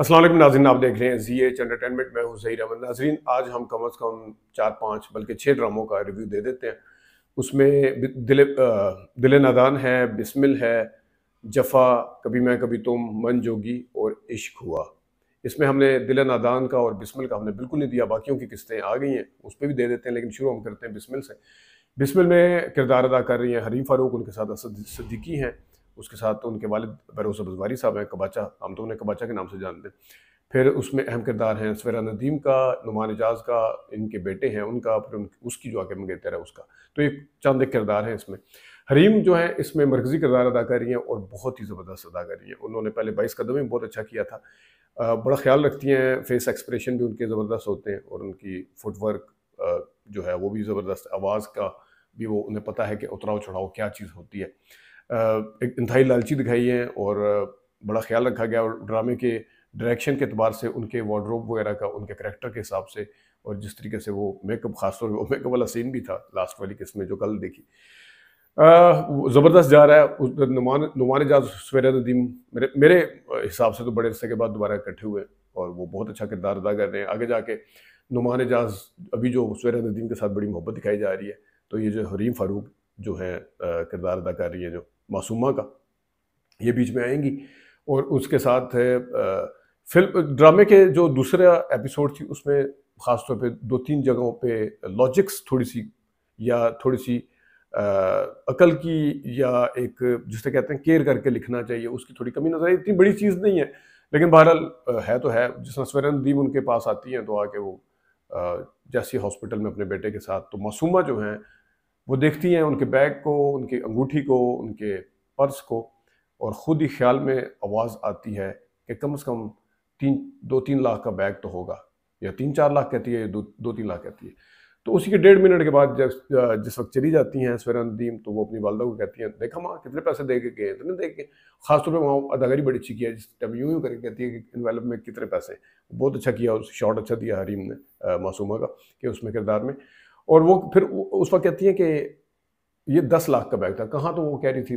असलम नाजिन आप देख रहे हैं जी एच एंटरटेनमेंट में हूँ जही अहमद नाजरीन आज हम कम अज़ कम चार पाँच बल्कि छः ड्रामों का रिव्यू दे देते हैं उसमें दिल दिल नादान है बिस्मिल है जफा कभी मैं कभी तुम मन जोगी और इश्क हुआ इसमें हमने दिल नादान का और बिस्मिल का हमने बिल्कुल नहीं दिया बाकियों की किस्तें आ गई हैं उस पर भी दे देते हैं लेकिन शुरू हम करते हैं बिस्मिल से बिस्मिल में किरदार अदा कर रही हैं हरीम फ़ारूक उनके साथ असद हैं उसके साथ तो उनके वालद बरोस बजवारी साहब हैं कबाचा हम तो उन्हें कबाचा के नाम से जानते हैं फिर उसमें अहम किरदार हैं सवेरा नदीम का नुमान एजाज का इनके बेटे हैं उनका फिर उन, उसकी जो आके मंगेतर है उसका तो ये चंद एक किरदार हैं इसमें हरीम जो है इसमें मरकज़ी किरदार अदा कर रही हैं और बहुत ही ज़बरदस्त अदा कर रही हैं उन्होंने पहले बाईस कदम ही बहुत अच्छा किया था बड़ा ख्याल रखती हैं फेस एक्सप्रेशन भी उनके ज़बरदस्त होते हैं और उनकी फुटवर्क जो है वो भी ज़बरदस्त आवाज़ का भी वो उन्हें पता है कि उतराव चढ़ाव क्या चीज़ होती है एक इंतहाई लालची दिखाई है और बड़ा ख्याल रखा गया और ड्रामे के डायरेक्शन के अतबार से उनके वार्ड्रोब वगैरह का उनके करेक्टर के हिसाब से और जिस तरीके से वो मेकअप खासतौर पर मेकअप वाला सीन भी था लास्ट वाली किस्म में जो कल देखी ज़बरदस्त जा रहा है उस नुमान नुमान एजाज सवेर नदीम मेरे मेरे हिसाब से तो बड़े अरसे के बाद दोबारा इकट्ठे हुए और वो बहुत अच्छा किरदार अदा कर रहे हैं आगे जाके नुमान जाज अभी जो सवेर नदीम के साथ बड़ी मोहब्बत दिखाई जा रही है तो ये जो हरीम फारूक जो है किरदार अदा कर रही है जो मासूमा का ये बीच में आएंगी और उसके साथ है फिल्म ड्रामे के जो दूसरा एपिसोड थी उसमें ख़ास तौर पे दो तीन जगहों पे लॉजिक्स थोड़ी सी या थोड़ी सी आ, अकल की या एक जिसे कहते हैं केयर करके लिखना चाहिए उसकी थोड़ी कमी नजर आई इतनी बड़ी चीज़ नहीं है लेकिन बहरहाल है तो है जिस तरह स्वरनदीप उनके पास आती हैं तो आके वो जैसी हॉस्पिटल में अपने बेटे के साथ तो मासूमा जो हैं वो देखती हैं उनके बैग को उनकी अंगूठी को उनके पर्स को और ख़ुद ही ख्याल में आवाज़ आती है कि कम से कम तीन दो तीन लाख का बैग तो होगा या तीन चार लाख कहती है या दो दो तीन लाख कहती है तो उसी के डेढ़ मिनट के बाद जब जिस वक्त चली जाती हैं सवेरा नदीम तो वो अपनी वालदा को कहती हैं देखा माँ कितने पैसे दे के गए इतने तो दे के खासतौर पर वहाँ अदागरी बड़ी अच्छी की है जिस टाइम यूँ यूँ करके कहती है कि इन्वेलप में कितने पैसे बहुत अच्छा किया उस शॉट अच्छा दिया हरीम ने मासूमा का कि उसमें किरदार में और वो फिर उस वक्त कहती हैं कि ये दस लाख का बैग था कहाँ तो वो कह रही थी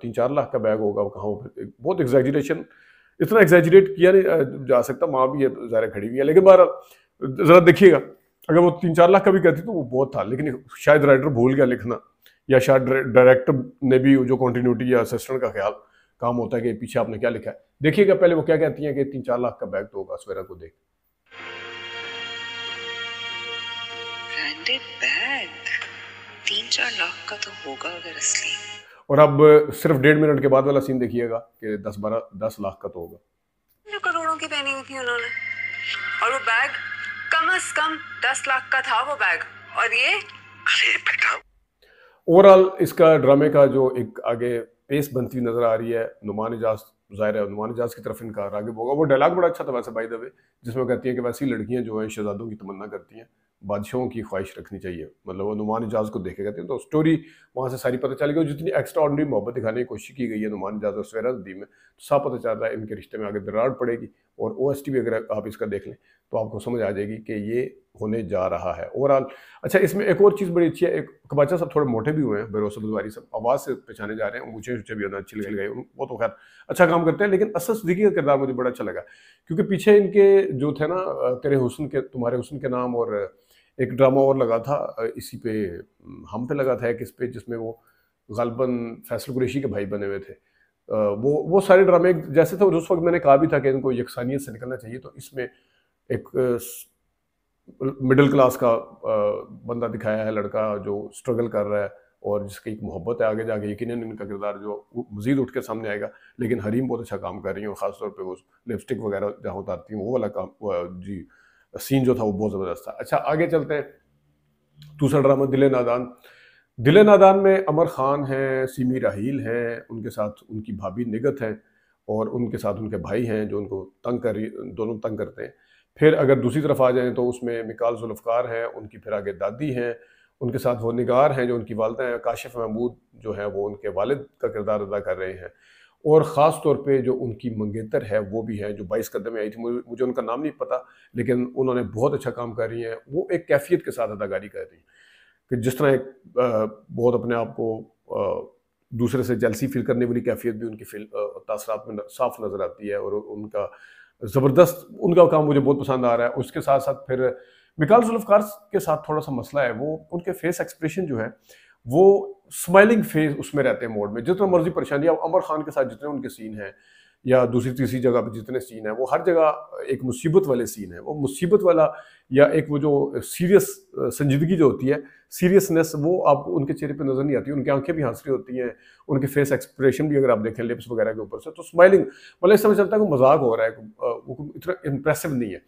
तीन चार लाख का बैग होगा कहाँ हो बहुत एग्जैजरेशन इतना एग्जैजरेट किया नहीं जा सकता माँ भी ये ज़्यादा खड़ी हुई है लेकिन बहर ज़रा देखिएगा अगर वो तीन चार लाख का भी कहती तो वो बहुत था लेकिन शायद राइटर भूल गया लिखना या शायद डायरेक्टर ने भी जो कॉन्टीन्यूटी या असिस्टेंट का ख्याल काम होता है कि पीछे आपने क्या लिखा है देखिएगा पहले वो क्या कहती हैं कि तीन चार लाख का बैग तो होगा सवेरा को देख ब्रांडेड बैग तीन चार लाख का तो होगा अगर असली और अब सिर्फ डेढ़ मिनट के बाद वाला सीन देखिएगा कि दस बारह दस लाख का तो होगा करोड़ों की पहनी हुई थी उन्होंने और वो बैग कम से कम दस लाख का था वो बैग और ये अरे बेटा ओवरऑल इसका ड्रामे का जो एक आगे पेस बनती नजर आ रही है नुमान एजाज जाहिर है नुमान एजाज की तरफ इनका रागिब होगा वो डायलॉग बड़ा अच्छा था वैसे भाई दबे जिसमें कहती है कि वैसी लड़कियां जो हैं शहजादों की तमन्ना करती हैं बादशाहों की ख्वाहिश रखनी चाहिए मतलब नुमान एजाज को देखे गए तो स्टोरी वहाँ से सारी पता चल गई और जितनी एक्स्ट्रा ऑर्डनरी मोहब्बत दिखाने की कोशिश की गई है नुमान एजाज और सवेरा नदी में तो सब पता चल रहा है इनके रिश्ते में आगे दरार पड़ेगी और ओ एस टी भी अगर आप इसका देख लें तो आपको समझ आ जाएगी कि ये होने जा रहा है ओवरऑल अच्छा इसमें एक और चीज़ बड़ी अच्छी है एक कबाचा सब थोड़े मोटे भी हुए हैं बेरोसब वारी सब आवाज़ से पहचाने जा रहे हैं ऊँचे ऊँचे भी होना अच्छी लग गए वो तो खैर अच्छा काम करते हैं लेकिन असल सदीकी का किरदार मुझे बड़ा अच्छा लगा क्योंकि पीछे इनके जो थे ना तेरे हुसन के तुम्हारे हुसन के नाम और एक ड्रामा और लगा था इसी पे हम पे लगा था एक इस पे जिसमें वो गलबन फैसल कुरेशी के भाई बने हुए थे वो वो सारे ड्रामे जैसे थे उस वक्त मैंने कहा भी था कि इनको यकसानियत से निकलना चाहिए तो इसमें एक मिडिल क्लास का बंदा दिखाया है लड़का जो स्ट्रगल कर रहा है और जिसकी एक मोहब्बत है आगे जाके यकीन इनका किरदार जो मज़ीद उठ के सामने आएगा लेकिन हरीम बहुत अच्छा काम कर रही हूँ और ख़ासतौर पर वो लिपस्टिक वगैरह जहाँ उतारती हूँ वो वाला काम जी सीन जो था वो बहुत ज़बरदस्त था अच्छा आगे चलते हैं दूसरा ड्रामा दिले नादान दिले नादान में अमर ख़ान हैं सीमी राहील हैं उनके साथ उनकी भाभी निगत हैं और उनके साथ उनके भाई हैं जो उनको तंग कर दोनों तंग करते हैं फिर अगर दूसरी तरफ आ जाएँ तो उसमें मिकाल जुल्फ़कार हैं उनकी फिर आगे दादी हैं उनके साथ वो निगार हैं जो उनकी वालदा हैं काशिफ महमूद जो हैं वो उनके वालिद का किरदार अदा कर रहे हैं और ख़ास तौर पे जो उनकी मंगेतर है वो भी है जो बाईस कदम में आई थी मुझे उनका नाम नहीं पता लेकिन उन्होंने बहुत अच्छा काम कर रही हैं वो एक कैफियत के साथ अदाकारी कर रही हैं कि जिस तरह एक बहुत अपने आप को दूसरे से जलसी फील करने वाली कैफियत भी उनकी फिल में साफ नज़र आती है और उनका ज़बरदस्त उनका काम मुझे बहुत पसंद आ रहा है उसके साथ साथ फिर मिकाल जुल्फ़ार के साथ थोड़ा सा मसला है वो उनके फेस एक्सप्रेशन जो है वो स्माइलिंग फेस उसमें रहते हैं मोड में जितना मर्जी परेशानी अब अमर खान के साथ जितने उनके सीन हैं या दूसरी तीसरी जगह पर जितने सीन हैं वो हर जगह एक मुसीबत वाले सीन है वो मुसीबत वाला या एक वो जो सीरियस संजीदगी जो होती है सीरियसनेस वो आप उनके चेहरे पे नज़र नहीं आती उनकी आंखें भी हंस रही होती हैं उनके फेस एक्सप्रेशन भी अगर आप देखें लिप्स वगैरह के ऊपर से तो स्माइलिंग मतलब इस समय चलता है कि मजाक हो रहा है वो इतना इम्प्रेसिव नहीं है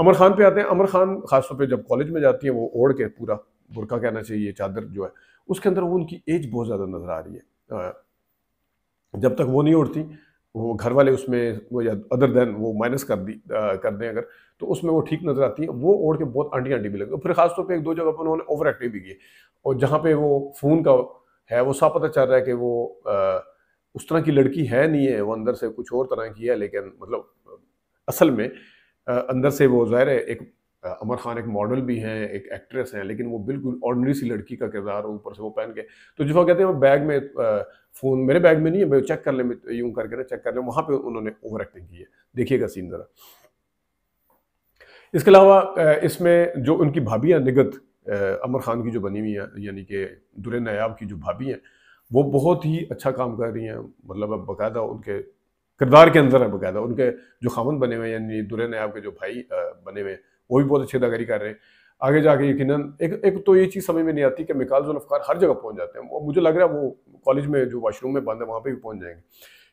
अमर खान पर आते हैं अमर खान खासतौर पर जब कॉलेज में जाती हैं वो ओढ़ के पूरा बुरका कहना चाहिए चादर जो है उसके अंदर वो उनकी एज बहुत ज़्यादा नज़र आ रही है जब तक वो नहीं उठती वो घर वाले उसमें वो या अदर देन वो माइनस कर दी आ, कर दें अगर तो उसमें वो ठीक नज़र आती है वो ओढ़ के बहुत आंटी आंटी भी लगती है फिर खासतौर पर एक दो जगह पर उन्होंने ओवर एक्टिव भी किए और जहाँ पर वो फ़ोन का है वो साफ पता चल रहा है कि वो आ, उस तरह की लड़की है नहीं है वो अंदर से कुछ और तरह की है लेकिन मतलब असल में आ, अंदर से वो ज़ाहिर है एक अमर खान एक मॉडल भी हैं एक एक्ट्रेस हैं लेकिन वो बिल्कुल ऑर्डनरी सी लड़की का किरदार ऊपर से वो पहन के तो जिस वक्त कहते हैं बैग में फ़ोन मेरे बैग में नहीं है मैं चेक कर ले यूं करके ना चेक कर लें वहाँ पे उन्होंने ओवर एक्टिंग की है देखिएगा सीन ज़रा इसके अलावा इसमें जो उनकी भाभी हैं निगत अमर खान की जो बनी हुई हैं यानी कि दुरे नायाब की जो भाभी हैं वो बहुत ही अच्छा काम कर रही हैं मतलब अब बाकायदा उनके किरदार के अंदर है बाकायदा उनके जो खामन बने हुए हैं यानी दुरे नायाब के जो भाई बने हुए हैं वो भी बहुत अच्छी अदागरी कर रहे हैं आगे जाके यकीन एक एक तो ये चीज़ समझ में नहीं आती कि मिकाल जुल्फ़ार हर जगह पहुँच जाते हैं वो मुझे लग रहा है वो कॉलेज में जो वाशरूम में बंद है वहाँ पर भी पहुँच जाएंगे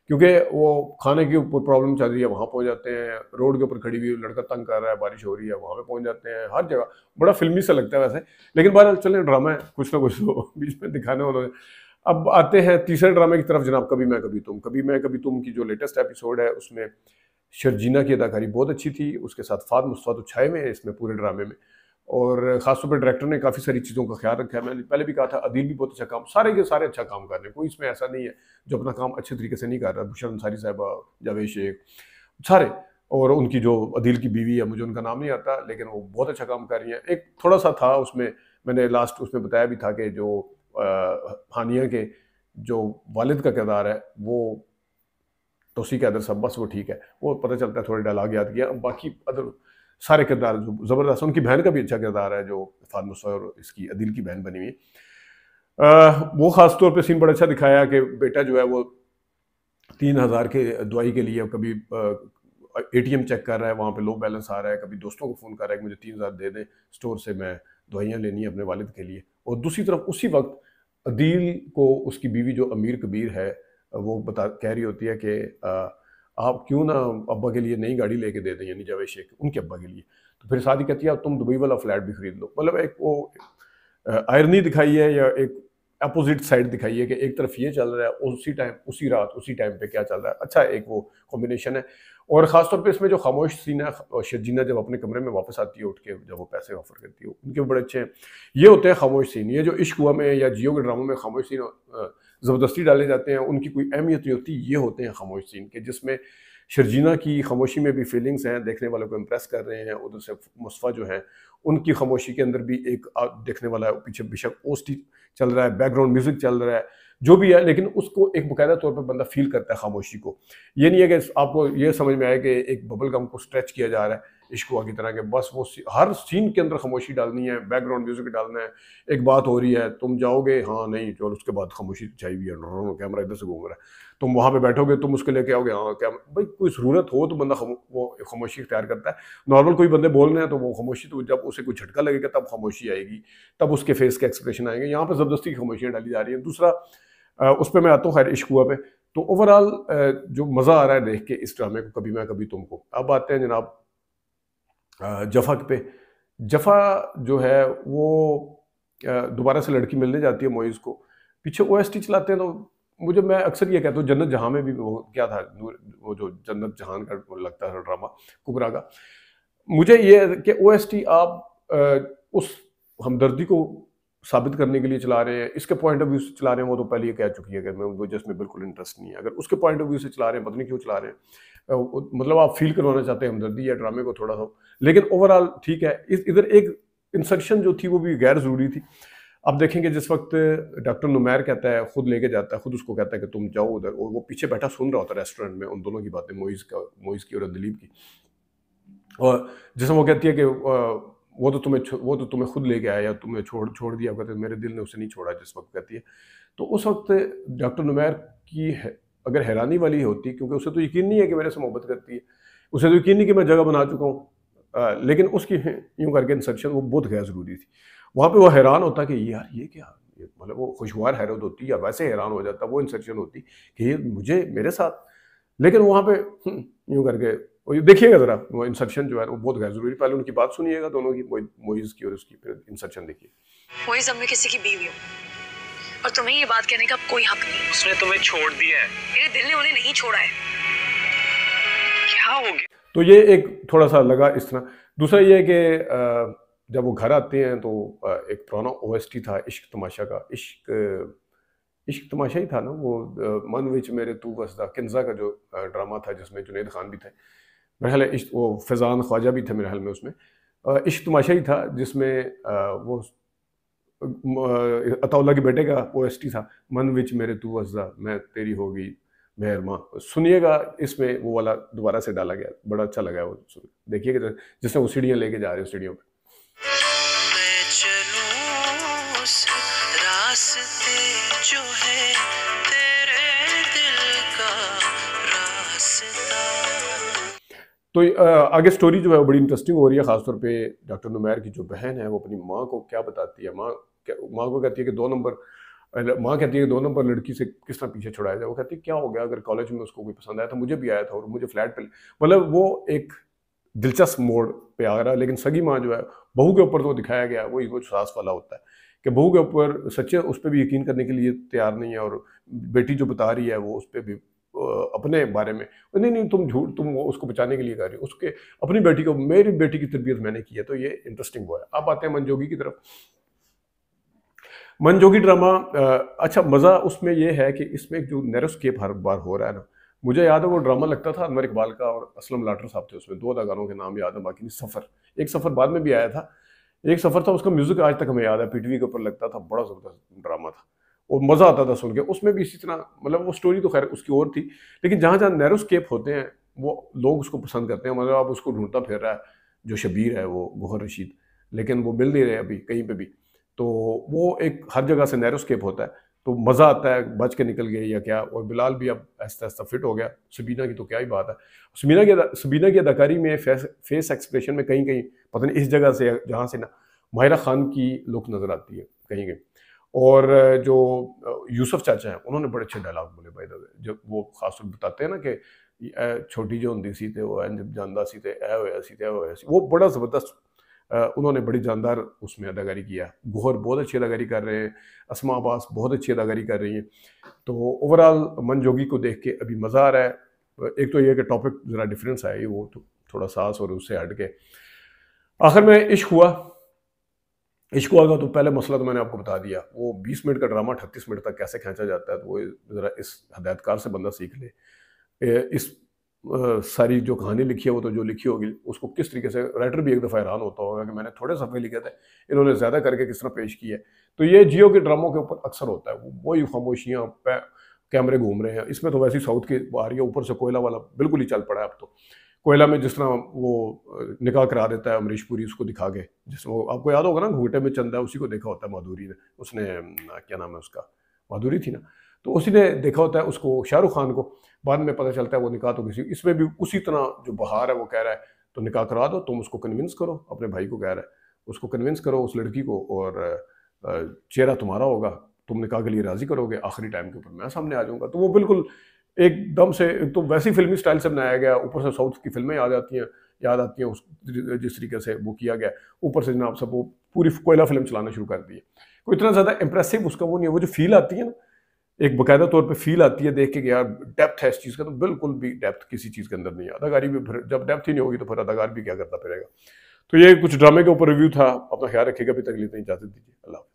क्योंकि वो खाने के ऊपर प्रॉब्लम चल रही है वहाँ पहुँच जाते हैं रोड के ऊपर खड़ी हुई लड़का तंग कर रहा है बारिश हो रही है वहाँ पे पहुँच जाते हैं हर जगह बड़ा फिल्मी सा लगता है वैसे लेकिन बहरहाल चले ड्रामा है कुछ ना कुछ तो बीच में दिखाने उन्होंने अब आते हैं तीसरे ड्रामे की तरफ जनाब कभी मैं कभी तुम कभी मैं कभी तुम की जो लेटेस्ट एपिसोड है उसमें शर्जीना की अदाकारी बहुत अच्छी थी उसके साथ फाद मुस्वा तो छाए हुए हैं इसमें पूरे ड्रामे में और ख़ासतौर पर डायरेक्टर ने काफ़ी सारी चीज़ों का ख्याल रखा है मैंने पहले भी कहा था अदील भी बहुत अच्छा काम सारे के सारे अच्छा काम कर रहे हैं कोई इसमें ऐसा नहीं है जो अपना काम अच्छे तरीके से नहीं कर रहा भूषण अंसारी साहबा जावेद शेख सारे और उनकी जो अदील की बीवी है मुझे उनका नाम नहीं आता लेकिन वो बहुत अच्छा काम कर रही हैं एक थोड़ा सा था उसमें मैंने लास्ट उसमें बताया भी था कि जो हानिया के जो वालिद का किरदार है वो तोसी के अदर सब बस वो ठीक है वो पता चलता है थोड़े डायलाग याद किया बाकी अदर सारे किरदार जो ज़बरदस्त उनकी बहन का भी अच्छा किरदार है जो फातमा और इसकी अदिल की बहन बनी हुई वो ख़ास तौर पर सीन बड़ा अच्छा दिखाया कि बेटा जो है वो तीन हज़ार के दवाई के लिए कभी ए टी एम चेक कर रहा है वहाँ पे लो बैलेंस आ रहा है कभी दोस्तों को फ़ोन कर रहा है कि मुझे तीन हज़ार दे दें स्टोर से मैं दवाइयाँ लेनी है अपने वालिद के लिए और दूसरी तरफ उसी वक्त अदील को उसकी बीवी जो अमीर कबीर है वो बता कह रही होती है कि आप क्यों ना अब्बा के लिए नई गाड़ी लेके दे दें यानी जावेद शेख उनके अब्बा के लिए तो फिर शादी कहती है तुम दुबई वाला फ्लैट भी खरीद लो मतलब एक वो आयरनी दिखाई है या एक अपोजिट साइड दिखाई है कि एक तरफ ये चल रहा है उसी टाइम उसी रात उसी टाइम पे क्या चल रहा है अच्छा एक वो कॉम्बिनेशन है और ख़ासतौर पे इसमें जो खामोश सीना शर्जीना जब अपने कमरे में वापस आती है उठ के जब वो पैसे ऑफर करती है उनके बड़े अच्छे हैं ये होते हैं खामोश सीन ये जो इश्क हुआ में या जियो के ड्रामों में खामोश सीन ज़बरदस्ती डाले जाते हैं उनकी कोई अहमियत नहीं होती ये होते हैं खामोश सीन के जिसमें शर्जीना की खामोशी में भी फीलिंग्स हैं देखने वालों को इम्प्रेस कर रहे हैं उधर से मुस्फ़ा जो है उनकी खामोशी के अंदर भी एक देखने वाला है पीछे बेशक ओस्टी चल रहा है बैकग्राउंड म्यूज़िक चल रहा है जो भी है लेकिन उसको एक बाकायदा तौर पर बंदा फील करता है खामोशी को ये नहीं है कि आपको ये समझ में आए कि एक बबल गम को स्ट्रेच किया जा रहा है इश्क की तरह के बस वो सी, हर सीन के अंदर खामोशी डालनी है बैकग्राउंड म्यूजिक डालना है एक बात हो रही है तुम जाओगे हाँ नहीं चलो उसके बाद खामोशी छाई हुई है कैमरा इधर से घूम रहा है तुम वहाँ पे बैठोगे तुम उसके लेके आओगे हाँ क्या भाई कोई जरूरत हो तो बंदा वो खामोशी इख्तियार करता है नॉर्मल कोई बंदे बोल रहे हैं तो वो खामोशी तो जब उसे कुछ झटका लगेगा तब खामोशी आएगी तब उसके फेस के एक्सप्रेशन आएंगे यहाँ पर ज़बरदस्ती की खामोशियाँ डाली जा रही हैं दूसरा उस पर मैं आता हूँ खैर इश्कुआ पे तो ओवरऑल जो मज़ा आ रहा है देख के इस ड्रामे को कभी मैं कभी तुमको अब आते हैं जनाब जफा पे जफा जो है वो दोबारा से लड़की मिलने जाती है मोइज़ को पीछे ओ चलाते हैं तो मुझे मैं अक्सर ये कहता हूँ जन्नत जहाँ में भी वो क्या था वो जो जन्नत जहाँ का लगता है ड्रामा कुबरा का मुझे ये कि ओ आप उस हमदर्दी को साबित करने के लिए चला रहे हैं इसके पॉइंट ऑफ व्यू से चला रहे हैं वो तो पहले ये कह चुकी है कि मैं मुझे जिसमें बिल्कुल इंटरेस्ट नहीं है अगर उसके पॉइंट ऑफ व्यू से चला रहे हैं पता नहीं क्यों चला रहे हैं मतलब आप फील करवाना चाहते हैं हमदर्दी या ड्रामे को थोड़ा सा लेकिन ओवरऑल ठीक है इस इधर एक इंस्ट्रक्शन जो थी वो भी गैर ज़रूरी थी अब देखेंगे जिस वक्त डॉक्टर नुमैर कहता है खुद लेके जाता है खुद उसको कहता है कि तुम जाओ उधर और वो पीछे बैठा सुन रहा होता है रेस्टोरेंट में उन दोनों की बातें मोइज़ का मोइज़ की और दिलीप की और जिसमें वो कहती है कि वो तो तुम्हें वो तो तुम्हें खुद लेके आया या तुम्हें छोड़ छोड़ दिया कहते मेरे दिल ने उसे नहीं छोड़ा जिस वक्त कहती है तो उस वक्त डॉक्टर नुमैर की है, अगर हैरानी वाली होती क्योंकि उसे तो यकीन नहीं है कि मेरे से मोहब्बत करती है उसे तो यकीन नहीं कि मैं जगह बना चुका हूँ लेकिन उसकी यूँ करके इंसक्शन वो बहुत गैर ज़रूरी थी वहाँ पर वो हैरान होता कि यार ये क्या मतलब वो खुशगवार हैरत होती या वैसे हैरान हो जाता वो इंसक्शन होती कि ये मुझे मेरे साथ लेकिन वहाँ पे हम्म, यूँ करके और ये देखिएगा ज़रा वो इंसर्शन जो है वो बहुत गैर जरूरी पहले उनकी बात सुनिएगा दोनों की मोइज की और उसकी फिर इंसर्शन देखिए मोइज अब मैं किसी की बीवी हूँ और तुम्हें ये बात कहने का कोई हक नहीं उसने तुम्हें छोड़ दिया है मेरे दिल ने उन्हें नहीं छोड़ा है क्या हो गया तो ये एक थोड़ा सा लगा इस तरह दूसरा ये है कि जब वो घर आते हैं तो एक पुराना ओएसटी था इश्क तमाशा का इश्क इश्क तमाशा ही था ना वो मन विच मेरे तू वसदा किन्जा का जो ड्रामा था जिसमें जुनेद खान भी थे मेरा इश्त वो फैज़ान ख्वाजा भी थे मेरे हाल में उसमें इश्क तमाशा ही था जिसमें वो अताउल्ला के बेटे का ओ एस टी था मन विच मेरे तू अज्जा मैं तेरी होगी मेहर माँ सुनिएगा इसमें वो वाला दोबारा से डाला गया बड़ा अच्छा लगा वो सुन देखिएगा जिसमें वो सीढ़ियाँ लेके जा रहे हो सीढ़ियों पर तो आगे स्टोरी जो है वो बड़ी इंटरेस्टिंग हो रही है ख़ासतौर पे डॉक्टर नुमैर की जो बहन है वो अपनी माँ को क्या बताती है माँ माँ को कहती है कि दो नंबर माँ कहती है कि दो नंबर लड़की से किस तरह पीछे छुड़ाया जाए वो कहती है क्या हो गया अगर कॉलेज में उसको कोई पसंद आया था तो मुझे भी आया था और मुझे फ्लैट पर मतलब वो एक दिलचस्प मोड़ पे आ रहा है लेकिन सगी माँ जो है बहू के ऊपर तो दिखाया गया वही कुछ सास वाला होता है कि बहू के ऊपर सच्चे उस पर भी यकीन करने के लिए तैयार नहीं है और बेटी जो बता रही है वो उस पर भी अपने बारे में नहीं नहीं तुम झूठ तुम उसको बचाने के लिए कह रहे हो उसके अपनी बेटी को मेरी बेटी की तरबियत मैंने की है तो ये इंटरेस्टिंग वो है अब आते हैं मनजोगी की तरफ मनजोगी ड्रामा अच्छा मज़ा उसमें यह है कि इसमें जो नैरोस्केप हर बार हो रहा है ना मुझे याद है वो ड्रामा लगता था अनवर इकबाल का और असलम लाटर साहब थे उसमें दो अदाकारों के नाम याद है बाकी नहीं सफ़र एक सफ़र बाद में भी आया था एक सफ़र था उसका म्यूज़िक आज तक हमें याद है पीटीवी के ऊपर लगता था बड़ा ज़बरदस्त ड्रामा था और मज़ा आता था सुन के उसमें भी इसी तरह मतलब वो स्टोरी तो खैर उसकी और थी लेकिन जहाँ जहाँ नैरोस्केप होते हैं वो लोग उसको पसंद करते हैं मतलब आप उसको ढूंढता फिर रहा है जो शबीर है वो गोहर रशीद लेकिन वो मिल नहीं रहे अभी कहीं पर भी तो वो एक हर जगह से नैरोस्केप होता है तो मज़ा आता है बच के निकल गए या क्या और बिलाल भी अब ऐसा ऐसा फिट हो गया सबीना की तो क्या ही बात है सबीना की सबीना की अदाकारी में फेस फेस एक्सप्रेशन में कहीं कहीं पता नहीं इस जगह से जहाँ से ना माहिरा खान की लुक नज़र आती है कहीं कहीं और जो यूसुफ चाचा हैं उन्होंने बड़े अच्छे डायलॉग बोले भाई दादा जब वो खासतौर बताते हैं ना कि छोटी जो होंगी सी तो जब जानदा सी तो ऐ होया सी तो होया सी वो बड़ा ज़बरदस्त उन्होंने बड़ी जानदार उसमें अदाकारी किया गोहर बहुत अच्छी अदाकारी कर रहे हैं असमा अब्बास बहुत अच्छी अदाकारी कर रही हैं तो ओवरऑल मन जोगी को देख के अभी मज़ा आ रहा है एक तो यह कि टॉपिक ज़रा डिफरेंस आया वो तो थोड़ा सास और उससे हट के आखिर में इश्क हुआ इश्क आगा तो पहले मसला तो मैंने आपको बता दिया वो 20 मिनट का ड्रामा अठतीस मिनट तक कैसे खींचा जाता है तो वो ज़रा इस हदायतकार से बंदा सीख ले इस सारी जो कहानी लिखी है वो तो जो लिखी होगी उसको किस तरीके से राइटर भी एक दफ़ा हैरान होता होगा कि मैंने थोड़े सफ़े लिखे थे इन्होंने ज़्यादा करके किस तरह पेश किया है तो ये जियो के ड्रामों के ऊपर अक्सर होता है वो वही खामोशियाँ कैमरे घूम रहे हैं इसमें तो वैसे ही साउथ की आ रही है ऊपर से कोयला वाला बिल्कुल ही चल पड़ा है अब तो कोयला में जिस तरह वो निकाह करा देता है अमरीश पुरी उसको दिखा के जिस वो आपको याद होगा ना घूटे में चंदा उसी को देखा होता है माधुरी ने उसने क्या नाम है उसका माधुरी थी ना तो उसी ने देखा होता है उसको शाहरुख खान को बाद में पता चलता है वो निकाह तो किसी इसमें भी उसी तरह जो बहार है वो कह रहा है तो निकाह करा दो तुम उसको कन्विंस करो अपने भाई को कह रहा है उसको कन्विंस करो उस लड़की को और चेहरा तुम्हारा होगा तुम निकाह के लिए राज़ी करोगे आखिरी टाइम के ऊपर मैं सामने आ जाऊँगा तो वो बिल्कुल एकदम से एक तो वैसी फिल्मी स्टाइल से बनाया गया ऊपर से साउथ की फिल्में याद आती हैं याद आती हैं उस जिस तरीके से वो किया गया ऊपर से जनाब सब वो पूरी कोयला फिल्म चलाना शुरू कर दी है कोई इतना ज़्यादा इंप्रेसिव उसका वो नहीं है वो जो फील आती है ना एक बाकायदा तौर पे फील आती है देख के यार डेप्थ है इस चीज़ का तो बिल्कुल भी डेप्थ किसी चीज़ के अंदर नहीं है अदाकारी भी फिर जब डेप्थ ही नहीं होगी तो फिर अदाकार भी क्या करता पड़ेगा तो ये कुछ ड्रामे के ऊपर रिव्यू था अपना ख्याल रखिएगा अभी तक लेते इजाज़त दीजिए अल्लाह